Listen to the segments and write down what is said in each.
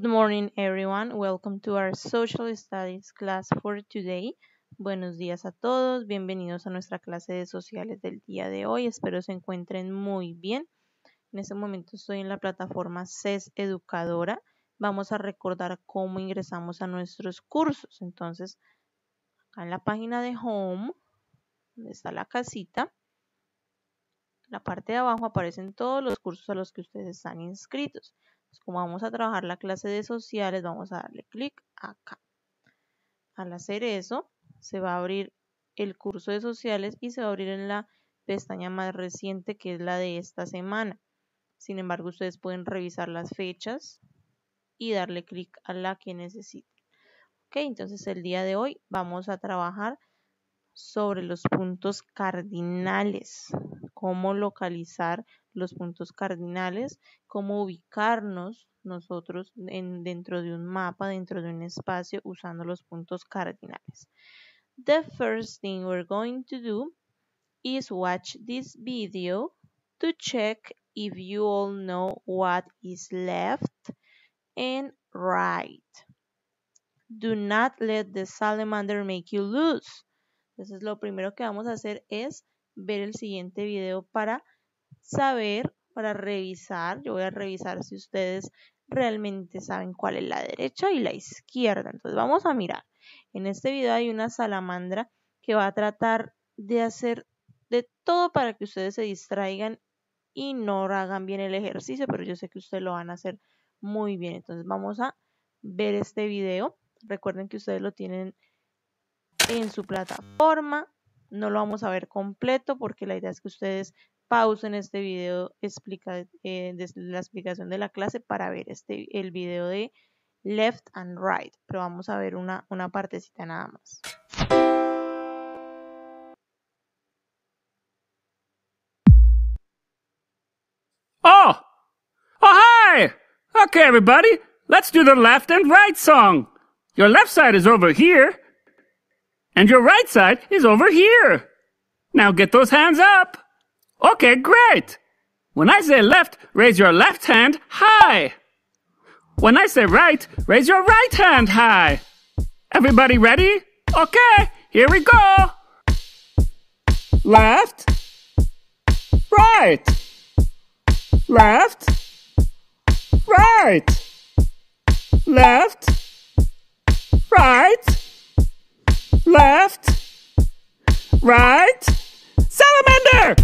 Good morning, everyone. Welcome to our social studies class for today. Buenos días a todos. Bienvenidos a nuestra clase de sociales del día de hoy. Espero se encuentren muy bien. En este momento estoy en la plataforma CES Educadora. Vamos a recordar cómo ingresamos a nuestros cursos. Entonces, acá en la página de Home, donde está la casita, en la parte de abajo aparecen todos los cursos a los que ustedes están inscritos como vamos a trabajar la clase de sociales, vamos a darle clic acá. Al hacer eso, se va a abrir el curso de sociales y se va a abrir en la pestaña más reciente que es la de esta semana. Sin embargo, ustedes pueden revisar las fechas y darle clic a la que necesiten. Ok, entonces el día de hoy vamos a trabajar sobre los puntos cardinales cómo localizar los puntos cardinales, cómo ubicarnos nosotros en, dentro de un mapa, dentro de un espacio usando los puntos cardinales. The first thing we're going to do is watch this video to check if you all know what is left and right. Do not let the salamander make you lose. Entonces lo primero que vamos a hacer es ver el siguiente video para saber, para revisar. Yo voy a revisar si ustedes realmente saben cuál es la derecha y la izquierda. Entonces vamos a mirar. En este video hay una salamandra que va a tratar de hacer de todo para que ustedes se distraigan y no hagan bien el ejercicio, pero yo sé que ustedes lo van a hacer muy bien. Entonces vamos a ver este video. Recuerden que ustedes lo tienen en su plataforma no lo vamos a ver completo porque la idea es que ustedes pausen este video explica, eh, la explicación de la clase para ver este, el video de left and right, pero vamos a ver una, una partecita nada más. Oh! Oh, hi! Okay, everybody, let's do the left and right song. Your left side is over here. and your right side is over here. Now get those hands up. Okay, great. When I say left, raise your left hand high. When I say right, raise your right hand high. Everybody ready? Okay, here we go. Left, right, left, right, left, right. left, right, salamander!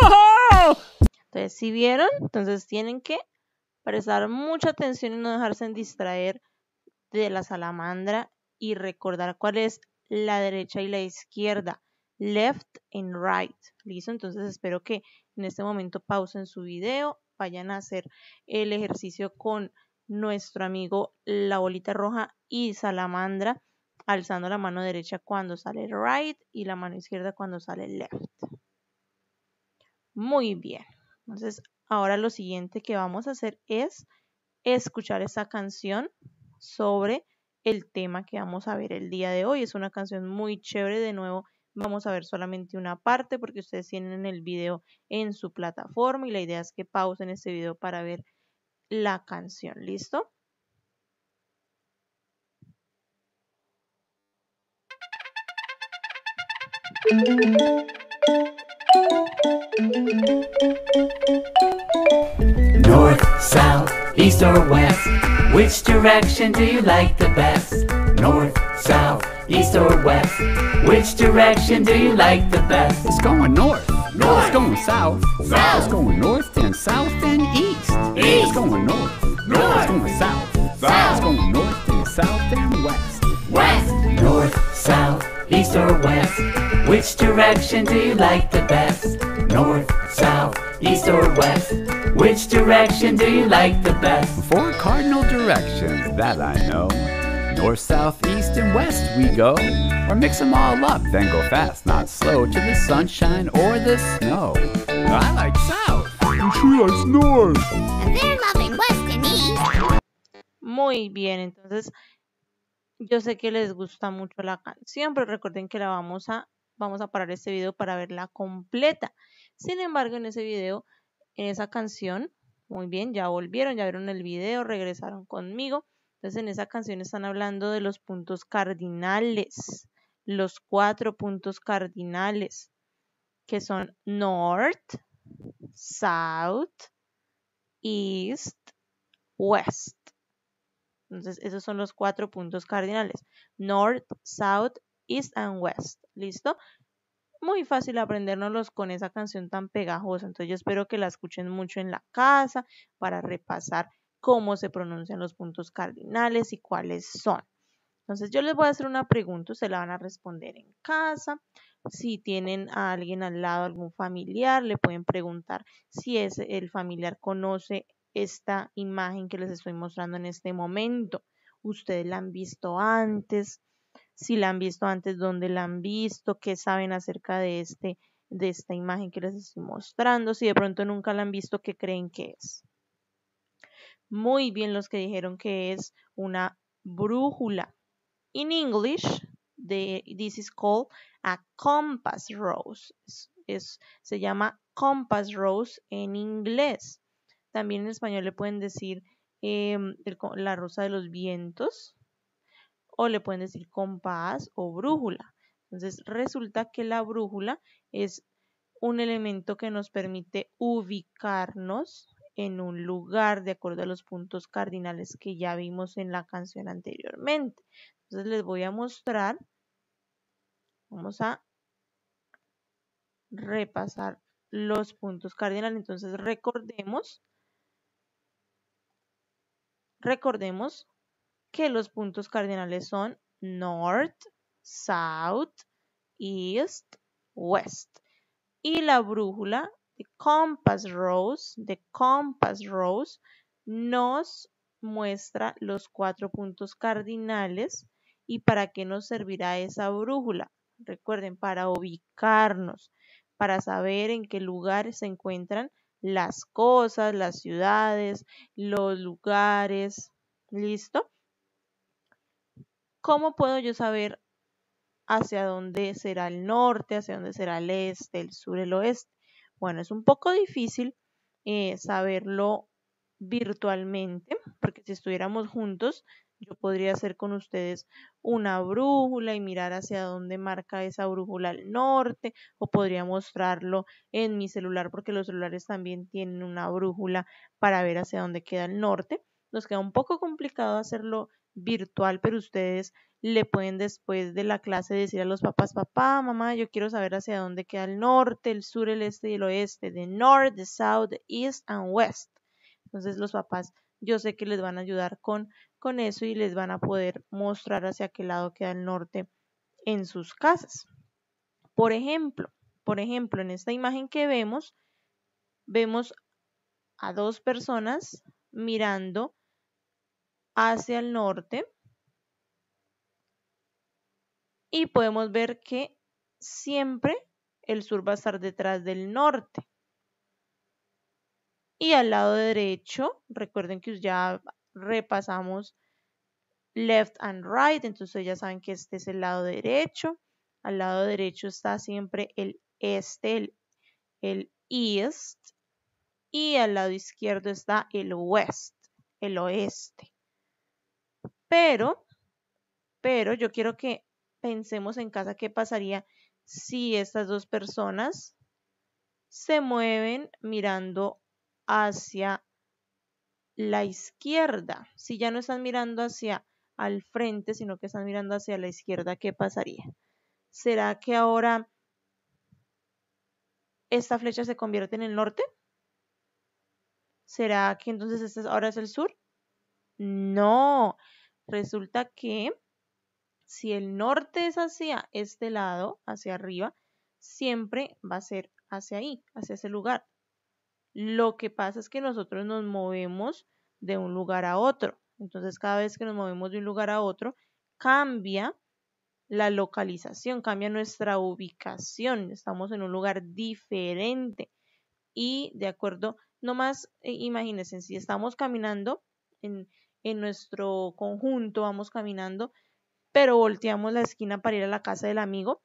Oh. Entonces, si vieron, entonces tienen que prestar mucha atención y no dejarse en distraer de la salamandra y recordar cuál es la derecha y la izquierda, left and right. ¿Listo? Entonces espero que en este momento pausen su video vayan a hacer el ejercicio con nuestro amigo la bolita roja y salamandra, alzando la mano derecha cuando sale right y la mano izquierda cuando sale left. Muy bien. Entonces, ahora lo siguiente que vamos a hacer es escuchar esa canción sobre el tema que vamos a ver el día de hoy. Es una canción muy chévere de nuevo Vamos a ver solamente una parte porque ustedes tienen el video en su plataforma y la idea es que pausen este video para ver la canción. ¿Listo? North, south, east or west, which direction do you like the best? North, south, east or west? Which direction do you like the best? It's going north. North. It's going south. South. It's going north, and south, and east. East. It's going north. North. It's going south. South. It's going north, and south, and west. West. North, south, east or west? Which direction do you like the best? North, south, east or west? Which direction do you like the best? Four cardinal directions, that I know. and west we go. Or mix em all up, then go fast, not slow, to the sunshine or the snow. I like south. Muy bien, entonces yo sé que les gusta mucho la canción, pero recuerden que la vamos a, vamos a parar este video para verla completa. Sin embargo, en ese video, en esa canción, muy bien, ya volvieron, ya vieron el video, regresaron conmigo. Entonces en esa canción están hablando de los puntos cardinales, los cuatro puntos cardinales, que son North, South, East, West. Entonces esos son los cuatro puntos cardinales. North, South, East and West. ¿Listo? muy fácil aprendérnoslos con esa canción tan pegajosa. Entonces yo espero que la escuchen mucho en la casa para repasar cómo se pronuncian los puntos cardinales y cuáles son. Entonces yo les voy a hacer una pregunta, se la van a responder en casa. Si tienen a alguien al lado, algún familiar, le pueden preguntar si es el familiar conoce esta imagen que les estoy mostrando en este momento. Ustedes la han visto antes, si la han visto antes, dónde la han visto, qué saben acerca de este, de esta imagen que les estoy mostrando, si de pronto nunca la han visto, qué creen que es muy bien los que dijeron que es una brújula. In English, this is called a compass rose. se llama compass rose en inglés. También en español le pueden decir em, la rosa de los vientos o le pueden decir compás o brújula. Entonces resulta que la brújula es un elemento que nos permite ubicarnos en un lugar de acuerdo a los puntos cardinales que ya vimos en la canción anteriormente. Entonces les voy a mostrar, vamos a repasar los puntos cardinales. Entonces recordemos, recordemos que los puntos cardinales son North, South, East, West. Y la brújula The Compass Rose, The Compass Rose nos muestra los cuatro puntos cardinales y para qué nos servirá esa brújula. Recuerden, para ubicarnos, para saber en qué lugares se encuentran las cosas, las ciudades, los lugares. ¿Listo? ¿Cómo puedo yo saber hacia dónde será el norte, hacia dónde será el este, el sur, el oeste? Bueno, es un poco difícil eh, saberlo virtualmente, porque si estuviéramos juntos, yo podría hacer con ustedes una brújula y mirar hacia dónde marca esa brújula el norte, o podría mostrarlo en mi celular, porque los celulares también tienen una brújula para ver hacia dónde queda el norte. Nos queda un poco complicado hacerlo virtual, pero ustedes le pueden después de la clase decir a los papás, papá, mamá, yo quiero saber hacia dónde queda el norte, el sur, el este y el oeste, de north, de south, east and west. Entonces los papás, yo sé que les van a ayudar con, con eso y les van a poder mostrar hacia qué lado queda el norte en sus casas. Por ejemplo, por ejemplo, en esta imagen que vemos, vemos a dos personas mirando hacia el norte. Y podemos ver que siempre el sur va a estar detrás del norte. Y al lado derecho, recuerden que ya repasamos left and right, entonces ya saben que este es el lado derecho. Al lado derecho está siempre el este, el, east. Y al lado izquierdo está el west, el oeste. Pero, pero yo quiero que pensemos en casa qué pasaría si estas dos personas se mueven mirando hacia la izquierda. Si ya no están mirando hacia al frente, sino que están mirando hacia la izquierda, ¿qué pasaría? ¿Será que ahora esta flecha se convierte en el norte? ¿Será que entonces este ahora es el sur? No, Resulta que si el norte es hacia este lado, hacia arriba, siempre va a ser hacia ahí, hacia ese lugar. Lo que pasa es que nosotros nos movemos de un lugar a otro. Entonces cada vez que nos movemos de un lugar a otro, cambia la localización, cambia nuestra ubicación. Estamos en un lugar diferente. Y de acuerdo, nomás eh, imagínense, si estamos caminando en en nuestro conjunto, vamos caminando, pero volteamos la esquina para ir a la casa del amigo,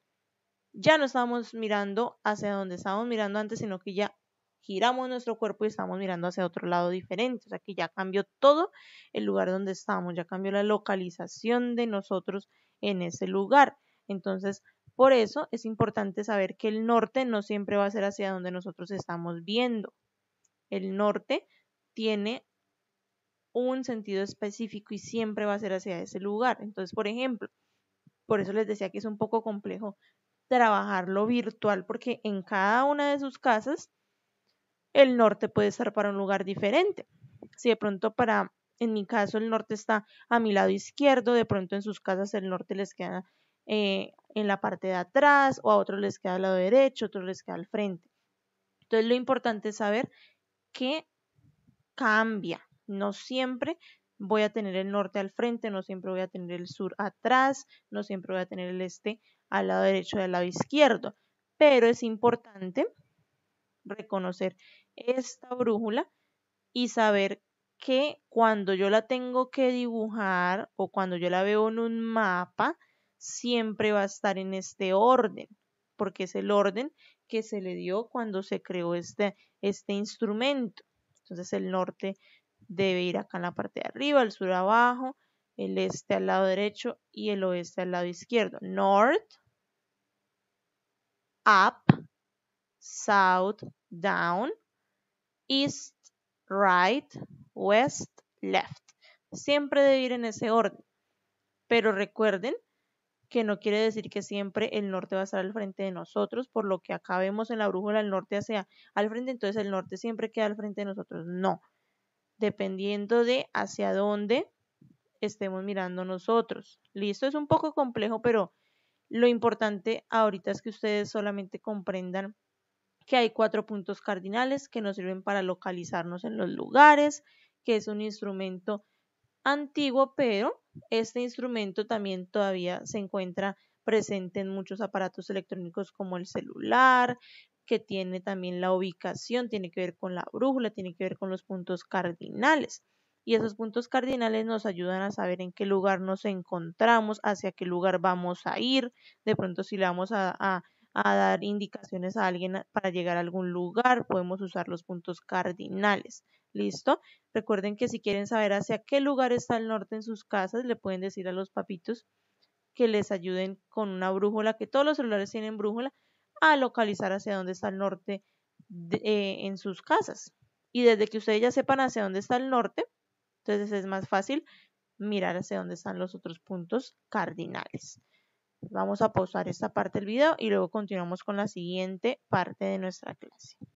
ya no estamos mirando hacia donde estábamos mirando antes, sino que ya giramos nuestro cuerpo y estamos mirando hacia otro lado diferente. O sea que ya cambió todo el lugar donde estamos, ya cambió la localización de nosotros en ese lugar. Entonces, por eso es importante saber que el norte no siempre va a ser hacia donde nosotros estamos viendo. El norte tiene un sentido específico y siempre va a ser hacia ese lugar. Entonces, por ejemplo, por eso les decía que es un poco complejo trabajarlo virtual porque en cada una de sus casas el norte puede estar para un lugar diferente. Si de pronto para, en mi caso, el norte está a mi lado izquierdo, de pronto en sus casas el norte les queda eh, en la parte de atrás o a otros les queda al lado derecho, otros les queda al frente. Entonces lo importante es saber qué cambia, no siempre voy a tener el norte al frente, no siempre voy a tener el sur atrás, no siempre voy a tener el este al lado derecho y al lado izquierdo. Pero es importante reconocer esta brújula y saber que cuando yo la tengo que dibujar o cuando yo la veo en un mapa, siempre va a estar en este orden, porque es el orden que se le dio cuando se creó este, este instrumento. Entonces el norte debe ir acá en la parte de arriba, el sur abajo, el este al lado derecho y el oeste al lado izquierdo. North, up, south, down, east, right, west, left. Siempre debe ir en ese orden. Pero recuerden que no quiere decir que siempre el norte va a estar al frente de nosotros, por lo que acá vemos en la brújula el norte hacia al frente, entonces el norte siempre queda al frente de nosotros. No, dependiendo de hacia dónde estemos mirando nosotros. Listo, es un poco complejo, pero lo importante ahorita es que ustedes solamente comprendan que hay cuatro puntos cardinales que nos sirven para localizarnos en los lugares, que es un instrumento antiguo, pero este instrumento también todavía se encuentra presente en muchos aparatos electrónicos como el celular, que tiene también la ubicación, tiene que ver con la brújula, tiene que ver con los puntos cardinales. Y esos puntos cardinales nos ayudan a saber en qué lugar nos encontramos, hacia qué lugar vamos a ir, de pronto si le vamos a, dar indicaciones a alguien para llegar a algún lugar, podemos usar los puntos cardinales. ¿Listo? Recuerden que si quieren saber hacia qué lugar está el norte en sus casas, le pueden decir a los papitos que les ayuden con una brújula, que todos los celulares tienen brújula, a localizar hacia dónde está el norte eh, en sus casas. Y desde que ustedes ya sepan hacia dónde está el norte, entonces es más fácil mirar hacia dónde están los otros puntos cardinales. Vamos a pausar esta parte del video y luego continuamos con la siguiente parte de nuestra clase.